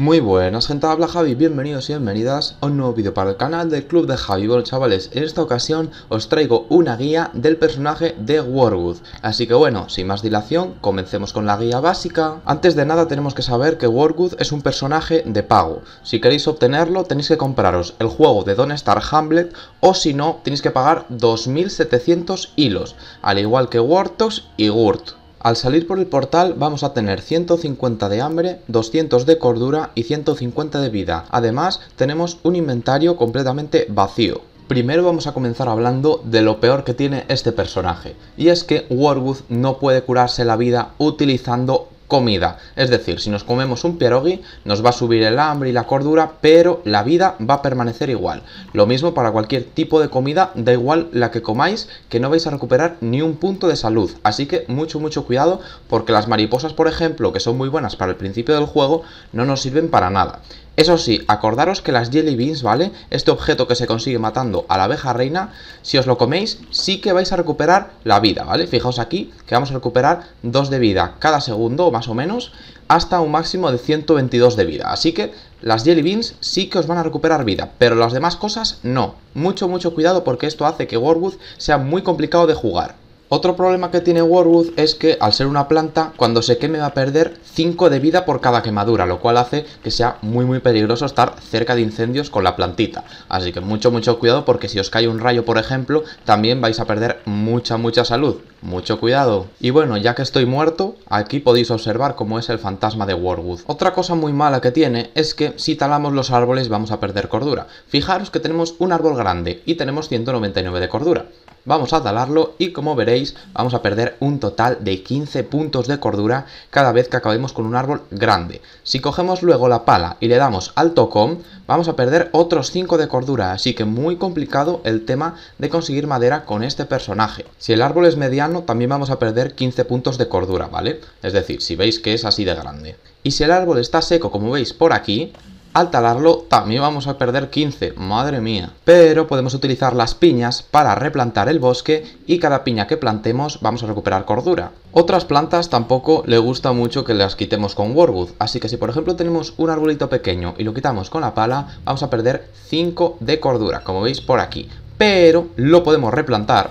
Muy buenas gente, habla Javi, bienvenidos y bienvenidas a un nuevo vídeo para el canal del Club de Javi Bol, chavales, en esta ocasión os traigo una guía del personaje de Warwood Así que bueno, sin más dilación, comencemos con la guía básica Antes de nada tenemos que saber que Warwood es un personaje de pago Si queréis obtenerlo tenéis que compraros el juego de Don Star Hamlet O si no, tenéis que pagar 2700 hilos, al igual que Wartox y Gurt al salir por el portal vamos a tener 150 de hambre, 200 de cordura y 150 de vida. Además tenemos un inventario completamente vacío. Primero vamos a comenzar hablando de lo peor que tiene este personaje, y es que Warwood no puede curarse la vida utilizando comida. Es decir, si nos comemos un pierogi, nos va a subir el hambre y la cordura, pero la vida va a permanecer igual. Lo mismo para cualquier tipo de comida, da igual la que comáis, que no vais a recuperar ni un punto de salud. Así que mucho, mucho cuidado, porque las mariposas, por ejemplo, que son muy buenas para el principio del juego, no nos sirven para nada. Eso sí, acordaros que las jelly beans, ¿vale? Este objeto que se consigue matando a la abeja reina, si os lo coméis, sí que vais a recuperar la vida, ¿vale? Fijaos aquí que vamos a recuperar 2 de vida cada segundo, más o menos, hasta un máximo de 122 de vida. Así que las jelly beans sí que os van a recuperar vida, pero las demás cosas no. Mucho, mucho cuidado porque esto hace que Warwood sea muy complicado de jugar. Otro problema que tiene Warwood es que al ser una planta, cuando se queme va a perder 5 de vida por cada quemadura, lo cual hace que sea muy muy peligroso estar cerca de incendios con la plantita. Así que mucho mucho cuidado porque si os cae un rayo por ejemplo, también vais a perder mucha mucha salud. Mucho cuidado. Y bueno, ya que estoy muerto, aquí podéis observar cómo es el fantasma de Warwood. Otra cosa muy mala que tiene es que si talamos los árboles vamos a perder cordura. Fijaros que tenemos un árbol grande y tenemos 199 de cordura vamos a talarlo y como veréis vamos a perder un total de 15 puntos de cordura cada vez que acabemos con un árbol grande. Si cogemos luego la pala y le damos al tocón, vamos a perder otros 5 de cordura, así que muy complicado el tema de conseguir madera con este personaje. Si el árbol es mediano, también vamos a perder 15 puntos de cordura, ¿vale? Es decir, si veis que es así de grande. Y si el árbol está seco, como veis por aquí, al talarlo también vamos a perder 15, madre mía. Pero podemos utilizar las piñas para replantar el bosque y cada piña que plantemos vamos a recuperar cordura. Otras plantas tampoco le gusta mucho que las quitemos con Warwood, así que si por ejemplo tenemos un arbolito pequeño y lo quitamos con la pala, vamos a perder 5 de cordura, como veis por aquí. Pero lo podemos replantar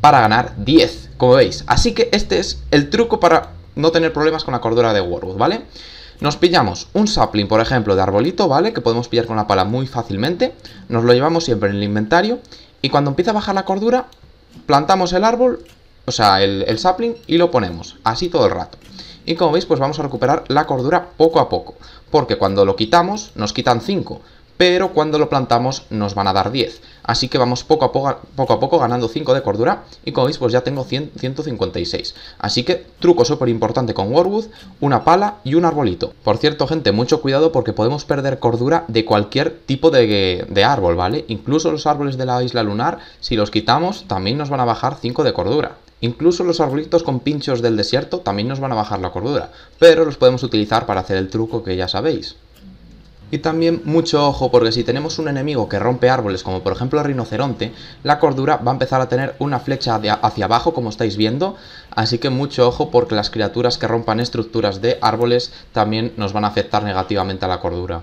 para ganar 10, como veis. Así que este es el truco para no tener problemas con la cordura de Warwood, ¿vale? vale nos pillamos un sapling, por ejemplo, de arbolito, ¿vale? Que podemos pillar con la pala muy fácilmente. Nos lo llevamos siempre en el inventario. Y cuando empieza a bajar la cordura, plantamos el árbol, o sea, el, sapling, y lo ponemos. Así todo el rato. Y como veis, pues vamos a recuperar la cordura poco a poco. Porque cuando lo quitamos, nos quitan 5 pero cuando lo plantamos nos van a dar 10. Así que vamos poco a poco, poco, a poco ganando 5 de cordura y como veis pues ya tengo 156. Así que truco súper importante con Warwood, una pala y un arbolito. Por cierto gente, mucho cuidado porque podemos perder cordura de cualquier tipo de, de árbol, ¿vale? Incluso los árboles de la isla lunar, si los quitamos también nos van a bajar 5 de cordura. Incluso los arbolitos con pinchos del desierto también nos van a bajar la cordura, pero los podemos utilizar para hacer el truco que ya sabéis. Y también mucho ojo porque si tenemos un enemigo que rompe árboles como por ejemplo el rinoceronte, la cordura va a empezar a tener una flecha hacia abajo como estáis viendo, así que mucho ojo porque las criaturas que rompan estructuras de árboles también nos van a afectar negativamente a la cordura.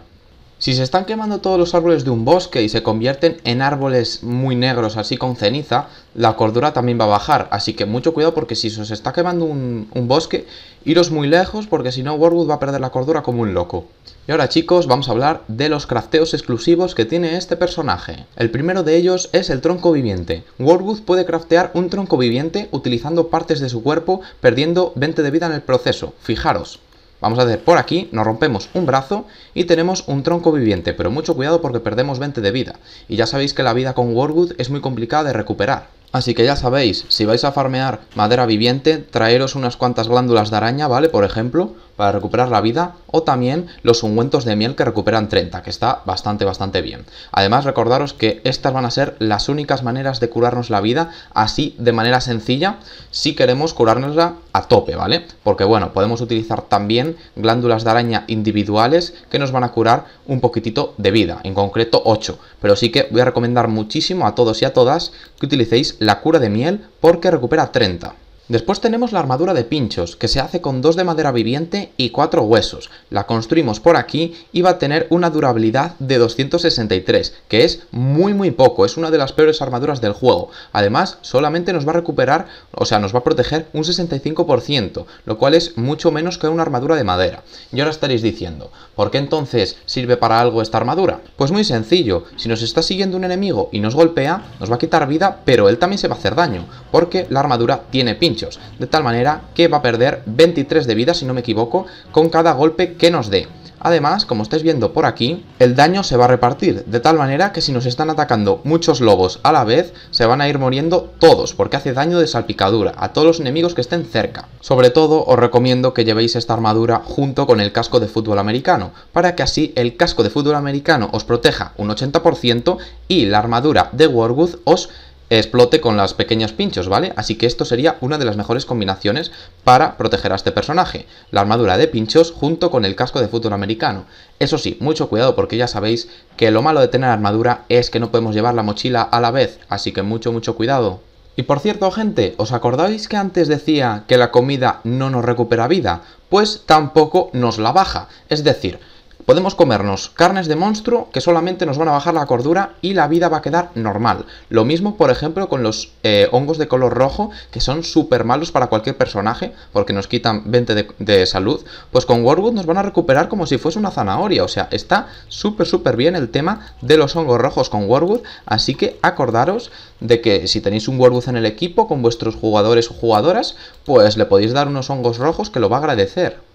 Si se están quemando todos los árboles de un bosque y se convierten en árboles muy negros así con ceniza, la cordura también va a bajar, así que mucho cuidado porque si se os está quemando un, bosque, iros muy lejos porque si no Warwood va a perder la cordura como un loco. Y ahora chicos, vamos a hablar de los crafteos exclusivos que tiene este personaje. El primero de ellos es el tronco viviente. Warwood puede craftear un tronco viviente utilizando partes de su cuerpo, perdiendo 20 de vida en el proceso, fijaros. Vamos a hacer por aquí, nos rompemos un brazo y tenemos un tronco viviente, pero mucho cuidado porque perdemos 20 de vida. Y ya sabéis que la vida con Warwood es muy complicada de recuperar. Así que ya sabéis, si vais a farmear madera viviente, traeros unas cuantas glándulas de araña, ¿vale? Por ejemplo, para recuperar la vida o también los ungüentos de miel que recuperan 30, que está bastante, bastante bien. Además, recordaros que estas van a ser las únicas maneras de curarnos la vida, así de manera sencilla, si queremos curarnosla a tope, ¿vale? Porque bueno, podemos utilizar también glándulas de araña individuales que nos van a curar un poquitito de vida, en concreto 8. Pero sí que voy a recomendar muchísimo a todos y a todas que utilicéis la cura de miel porque recupera 30. Después tenemos la armadura de pinchos, que se hace con dos de madera viviente y cuatro huesos. La construimos por aquí y va a tener una durabilidad de 263, que es muy muy poco, es una de las peores armaduras del juego. Además, solamente nos va a recuperar, o sea, nos va a proteger un 65%, lo cual es mucho menos que una armadura de madera. Y ahora estaréis diciendo, ¿por qué entonces sirve para algo esta armadura? Pues muy sencillo, si nos está siguiendo un enemigo y nos golpea, nos va a quitar vida, pero él también se va a hacer daño, porque la armadura tiene pinchos de tal manera que va a perder 23 de vida, si no me equivoco, con cada golpe que nos dé. Además, como estáis viendo por aquí, el daño se va a repartir, de tal manera que si nos están atacando muchos lobos a la vez, se van a ir muriendo todos, porque hace daño de salpicadura a todos los enemigos que estén cerca. Sobre todo, os recomiendo que llevéis esta armadura junto con el casco de fútbol americano, para que así el casco de fútbol americano os proteja un 80% y la armadura de Warwood os explote con las pequeñas pinchos, ¿vale? Así que esto sería una de las mejores combinaciones para proteger a este personaje, la armadura de pinchos junto con el casco de fútbol americano. Eso sí, mucho cuidado porque ya sabéis que lo malo de tener armadura es que no podemos llevar la mochila a la vez, así que mucho mucho cuidado. Y por cierto, gente, ¿os acordáis que antes decía que la comida no nos recupera vida? Pues tampoco nos la baja, es decir, Podemos comernos carnes de monstruo que solamente nos van a bajar la cordura y la vida va a quedar normal. Lo mismo, por ejemplo, con los eh, hongos de color rojo que son súper malos para cualquier personaje porque nos quitan 20 de, de salud. Pues con Warwood nos van a recuperar como si fuese una zanahoria. O sea, está súper, súper bien el tema de los hongos rojos con Warwood. Así que acordaros de que si tenéis un Warwood en el equipo con vuestros jugadores o jugadoras, pues le podéis dar unos hongos rojos que lo va a agradecer.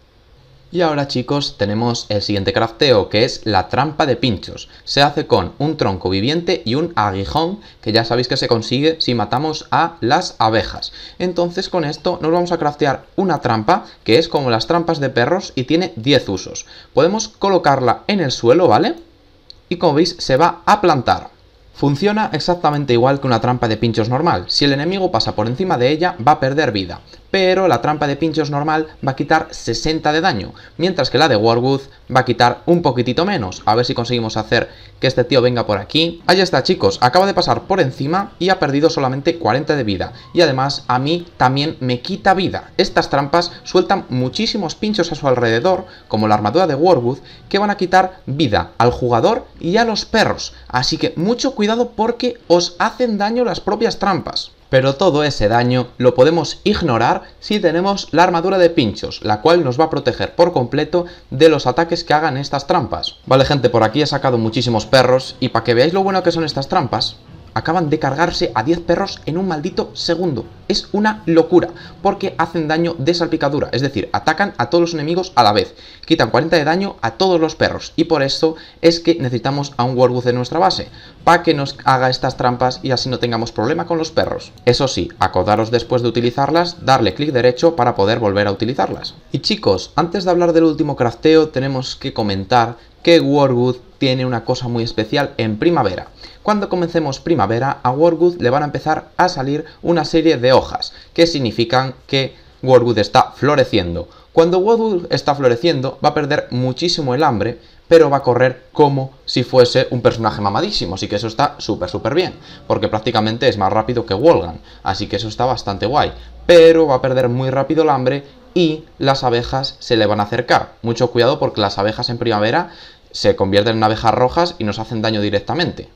Y ahora chicos tenemos el siguiente crafteo que es la trampa de pinchos. Se hace con un tronco viviente y un aguijón que ya sabéis que se consigue si matamos a las abejas. Entonces con esto nos vamos a craftear una trampa que es como las trampas de perros y tiene 10 usos. Podemos colocarla en el suelo, ¿vale? Y como veis se va a plantar. Funciona exactamente igual que una trampa de pinchos normal. Si el enemigo pasa por encima de ella, va a perder vida pero la trampa de pinchos normal va a quitar 60 de daño, mientras que la de Warwood va a quitar un poquitito menos. A ver si conseguimos hacer que este tío venga por aquí. Ahí está, chicos, acaba de pasar por encima y ha perdido solamente 40 de vida. Y además, a mí también me quita vida. Estas trampas sueltan muchísimos pinchos a su alrededor, como la armadura de Warwood, que van a quitar vida al jugador y a los perros. Así que mucho cuidado porque os hacen daño las propias trampas pero todo ese daño lo podemos ignorar si tenemos la armadura de pinchos, la cual nos va a proteger por completo de los ataques que hagan estas trampas. Vale gente, por aquí he sacado muchísimos perros y para que veáis lo bueno que son estas trampas, acaban de cargarse a 10 perros en un maldito segundo. Es una locura, porque hacen daño de salpicadura, es decir, atacan a todos los enemigos a la vez. Quitan 40 de daño a todos los perros, y por eso es que necesitamos a un Warwood en nuestra base, para que nos haga estas trampas y así no tengamos problema con los perros. Eso sí, acordaros después de utilizarlas, darle clic derecho para poder volver a utilizarlas. Y chicos, antes de hablar del último crafteo, tenemos que comentar que Warwood tiene una cosa muy especial en primavera. Cuando comencemos primavera, a Warwood le van a empezar a salir una serie de hojas, que significan que Warwood está floreciendo. Cuando Warwood está floreciendo, va a perder muchísimo el hambre, pero va a correr como si fuese un personaje mamadísimo, así que eso está súper súper bien, porque prácticamente es más rápido que Wolgan, así que eso está bastante guay, pero va a perder muy rápido el hambre y las abejas se le van a acercar. Mucho cuidado porque las abejas en primavera se convierten en abejas rojas y nos hacen daño directamente.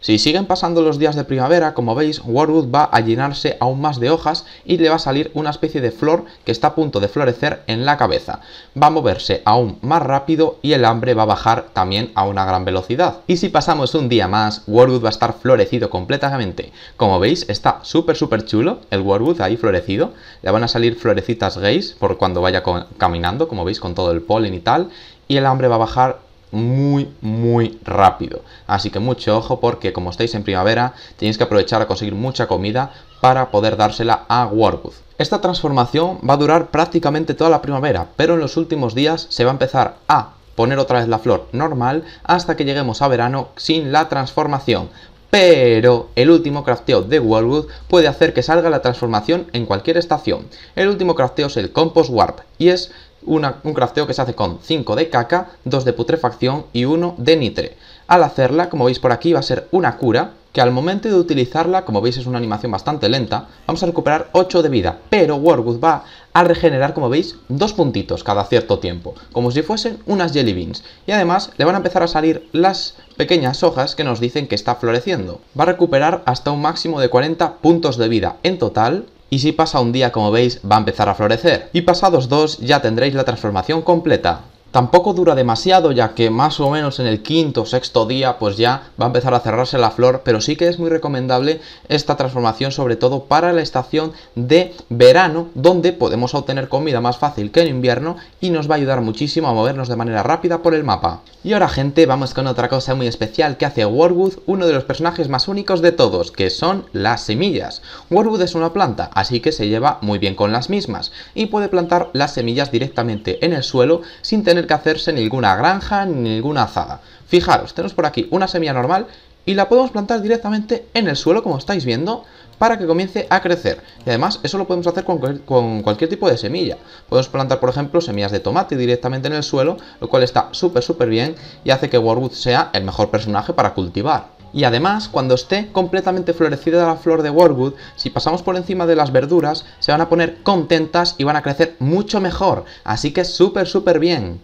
Si siguen pasando los días de primavera, como veis, Warwood va a llenarse aún más de hojas y le va a salir una especie de flor que está a punto de florecer en la cabeza. Va a moverse aún más rápido y el hambre va a bajar también a una gran velocidad. Y si pasamos un día más, Warwood va a estar florecido completamente. Como veis, está súper súper chulo el Warwood ahí florecido. Le van a salir florecitas gays por cuando vaya caminando, como veis, con todo el polen y tal. Y el hambre va a bajar muy, muy rápido. Así que mucho ojo porque como estáis en primavera, tenéis que aprovechar a conseguir mucha comida para poder dársela a warwood Esta transformación va a durar prácticamente toda la primavera, pero en los últimos días se va a empezar a poner otra vez la flor normal hasta que lleguemos a verano sin la transformación. Pero el último crafteo de Warwood puede hacer que salga la transformación en cualquier estación. El último crafteo es el Compost Warp y es un crafteo que se hace con 5 de caca, 2 de putrefacción y 1 de nitre. Al hacerla, como veis por aquí, va a ser una cura que al momento de utilizarla, como veis es una animación bastante lenta, vamos a recuperar 8 de vida, pero Warwood va a regenerar, como veis, dos puntitos cada cierto tiempo, como si fuesen unas jelly beans. Y además le van a empezar a salir las pequeñas hojas que nos dicen que está floreciendo. Va a recuperar hasta un máximo de 40 puntos de vida en total y si pasa un día como veis va a empezar a florecer y pasados dos ya tendréis la transformación completa. Tampoco dura demasiado, ya que más o menos en el quinto o sexto día pues ya va a empezar a cerrarse la flor, pero sí que es muy recomendable esta transformación sobre todo para la estación de verano, donde podemos obtener comida más fácil que en invierno y nos va a ayudar muchísimo a movernos de manera rápida por el mapa. Y ahora gente, vamos con otra cosa muy especial que hace Warwood, uno de los personajes más únicos de todos, que son las semillas. Warwood es una planta, así que se lleva muy bien con las mismas, y puede plantar las semillas directamente en el suelo sin tener que hacerse ninguna granja ni ninguna azada. Fijaros, tenemos por aquí una semilla normal y la podemos plantar directamente en el suelo, como estáis viendo, para que comience a crecer. Y además, eso lo podemos hacer con, cualquier, con cualquier tipo de semilla. Podemos plantar, por ejemplo, semillas de tomate directamente en el suelo, lo cual está súper, súper bien y hace que Warwood sea el mejor personaje para cultivar. Y además, cuando esté completamente florecida la flor de Warwood, si pasamos por encima de las verduras, se van a poner contentas y van a crecer mucho mejor. Así que súper, súper bien.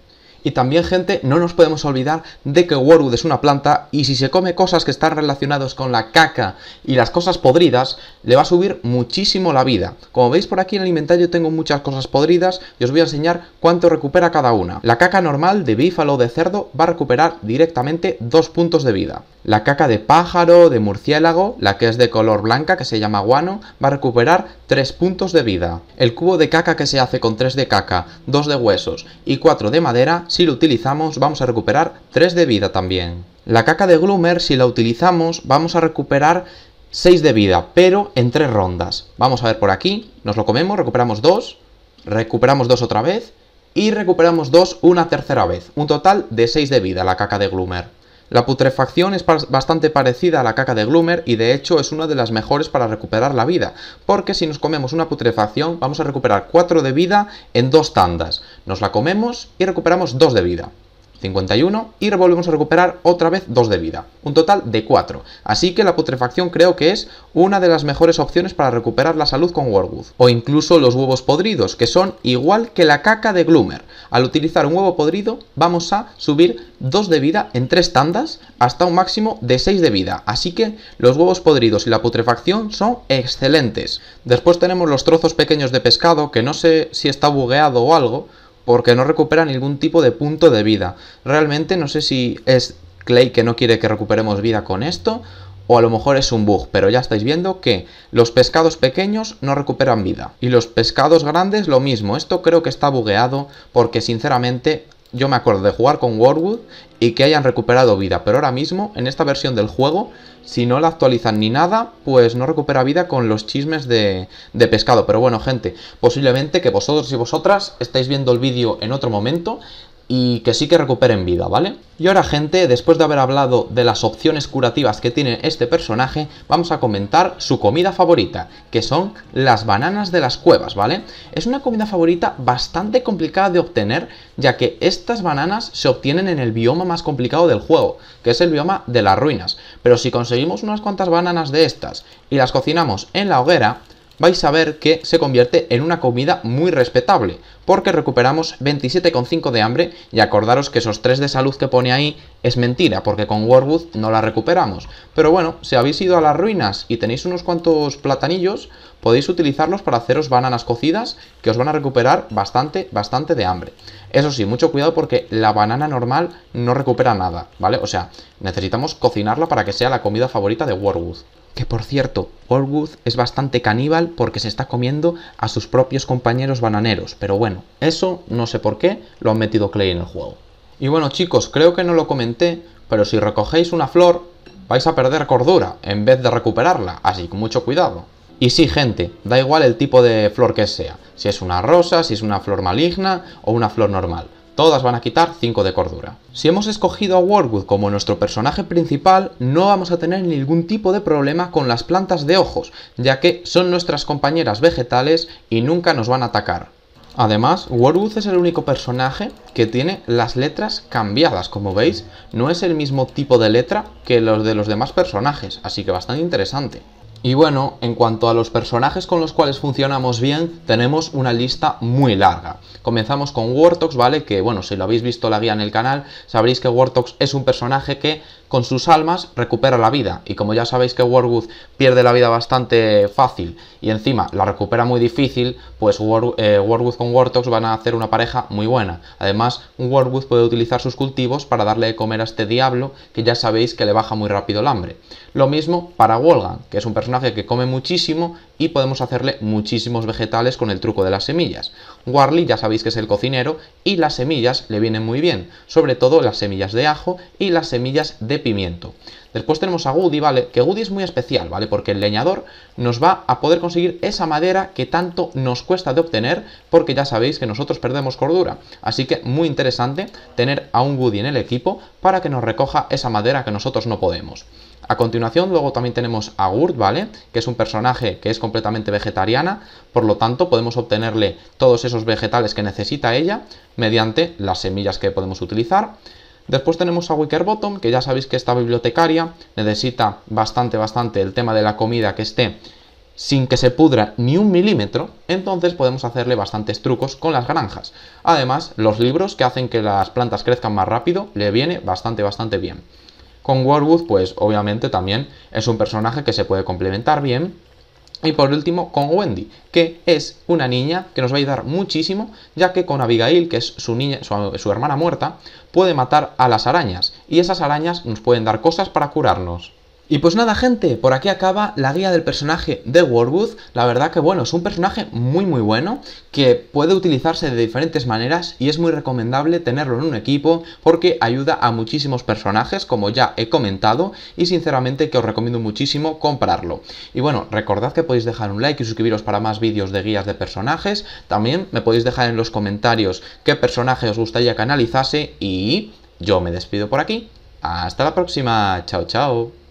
Y también, gente, no nos podemos olvidar de que Warwood es una planta y si se come cosas que están relacionadas con la caca y las cosas podridas, le va a subir muchísimo la vida. Como veis por aquí en el inventario tengo muchas cosas podridas y os voy a enseñar cuánto recupera cada una. La caca normal de bífalo o de cerdo va a recuperar directamente dos puntos de vida. La caca de pájaro, de murciélago, la que es de color blanca, que se llama guano, va a recuperar tres puntos de vida. El cubo de caca que se hace con tres de caca, dos de huesos y cuatro de madera si lo utilizamos vamos a recuperar 3 de vida también. La caca de Gloomer, si la utilizamos, vamos a recuperar 6 de vida, pero en 3 rondas. Vamos a ver por aquí, nos lo comemos, recuperamos 2, recuperamos 2 otra vez, y recuperamos 2 una tercera vez. Un total de 6 de vida la caca de Gloomer. La putrefacción es bastante parecida a la caca de Gloomer y de hecho es una de las mejores para recuperar la vida, porque si nos comemos una putrefacción vamos a recuperar 4 de vida en dos tandas. Nos la comemos y recuperamos 2 de vida. 51 y volvemos a recuperar otra vez 2 de vida, un total de 4. Así que la putrefacción creo que es una de las mejores opciones para recuperar la salud con Warwood. O incluso los huevos podridos, que son igual que la caca de Gloomer. Al utilizar un huevo podrido vamos a subir 2 de vida en tres tandas hasta un máximo de 6 de vida. Así que los huevos podridos y la putrefacción son excelentes. Después tenemos los trozos pequeños de pescado, que no sé si está bugueado o algo, porque no recupera ningún tipo de punto de vida. Realmente no sé si es Clay que no quiere que recuperemos vida con esto, o a lo mejor es un bug, pero ya estáis viendo que los pescados pequeños no recuperan vida. Y los pescados grandes lo mismo, esto creo que está bugueado porque sinceramente yo me acuerdo de jugar con Warwood y que hayan recuperado vida, pero ahora mismo, en esta versión del juego, si no la actualizan ni nada, pues no recupera vida con los chismes de, de pescado. Pero bueno, gente, posiblemente que vosotros y vosotras estáis viendo el vídeo en otro momento, y que sí que recuperen vida, ¿vale? Y ahora gente, después de haber hablado de las opciones curativas que tiene este personaje, vamos a comentar su comida favorita, que son las bananas de las cuevas, ¿vale? Es una comida favorita bastante complicada de obtener, ya que estas bananas se obtienen en el bioma más complicado del juego, que es el bioma de las ruinas. Pero si conseguimos unas cuantas bananas de estas y las cocinamos en la hoguera, vais a ver que se convierte en una comida muy respetable, porque recuperamos 27,5 de hambre y acordaros que esos 3 de salud que pone ahí es mentira, porque con Warwood no la recuperamos. Pero bueno, si habéis ido a las ruinas y tenéis unos cuantos platanillos, podéis utilizarlos para haceros bananas cocidas que os van a recuperar bastante, bastante de hambre. Eso sí, mucho cuidado porque la banana normal no recupera nada, ¿vale? O sea, necesitamos cocinarla para que sea la comida favorita de Warwood. Que por cierto, Orwood es bastante caníbal porque se está comiendo a sus propios compañeros bananeros, pero bueno, eso no sé por qué lo han metido Clay en el juego. Y bueno chicos, creo que no lo comenté, pero si recogéis una flor, vais a perder cordura en vez de recuperarla, así que mucho cuidado. Y sí, gente, da igual el tipo de flor que sea, si es una rosa, si es una flor maligna o una flor normal. Todas van a quitar 5 de cordura. Si hemos escogido a Warwood como nuestro personaje principal, no vamos a tener ningún tipo de problema con las plantas de ojos, ya que son nuestras compañeras vegetales y nunca nos van a atacar. Además, Warwood es el único personaje que tiene las letras cambiadas, como veis, no es el mismo tipo de letra que los de los demás personajes, así que bastante interesante. Y bueno, en cuanto a los personajes con los cuales funcionamos bien, tenemos una lista muy larga. Comenzamos con Wartox, ¿vale? Que bueno, si lo habéis visto la guía en el canal, sabréis que Wartox es un personaje que con sus almas recupera la vida. Y como ya sabéis que Warwood pierde la vida bastante fácil y encima la recupera muy difícil, pues War, eh, Warwood con Wartox van a hacer una pareja muy buena. Además, Warwood puede utilizar sus cultivos para darle de comer a este diablo que ya sabéis que le baja muy rápido el hambre. Lo mismo para Wolgan, que es un personaje que come muchísimo y podemos hacerle muchísimos vegetales con el truco de las semillas. Warly ya sabéis que es el cocinero y las semillas le vienen muy bien, sobre todo las semillas de ajo y las semillas de pimiento. Después tenemos a Woody ¿vale? Que Woody es muy especial, ¿vale? Porque el leñador nos va a poder conseguir esa madera que tanto nos cuesta de obtener, porque ya sabéis que nosotros perdemos cordura. Así que muy interesante tener a un Woody en el equipo para que nos recoja esa madera que nosotros no podemos. A continuación, luego también tenemos a Gurt, ¿vale? Que es un personaje que es completamente vegetariana, por lo tanto podemos obtenerle todos esos vegetales que necesita ella mediante las semillas que podemos utilizar. Después tenemos a Wickerbottom, que ya sabéis que esta bibliotecaria necesita bastante, bastante el tema de la comida que esté sin que se pudra ni un milímetro, entonces podemos hacerle bastantes trucos con las granjas. Además, los libros que hacen que las plantas crezcan más rápido le viene bastante, bastante bien. Con Warwood, pues obviamente también es un personaje que se puede complementar bien. Y por último, con Wendy, que es una niña que nos va a ayudar muchísimo, ya que con Abigail, que es su, niña, su hermana muerta, puede matar a las arañas. Y esas arañas nos pueden dar cosas para curarnos. Y pues nada gente, por aquí acaba la guía del personaje de Warwood. La verdad que bueno, es un personaje muy muy bueno, que puede utilizarse de diferentes maneras y es muy recomendable tenerlo en un equipo porque ayuda a muchísimos personajes, como ya he comentado, y sinceramente que os recomiendo muchísimo comprarlo. Y bueno, recordad que podéis dejar un like y suscribiros para más vídeos de guías de personajes. También me podéis dejar en los comentarios qué personaje os gustaría que analizase y yo me despido por aquí. Hasta la próxima, chao chao.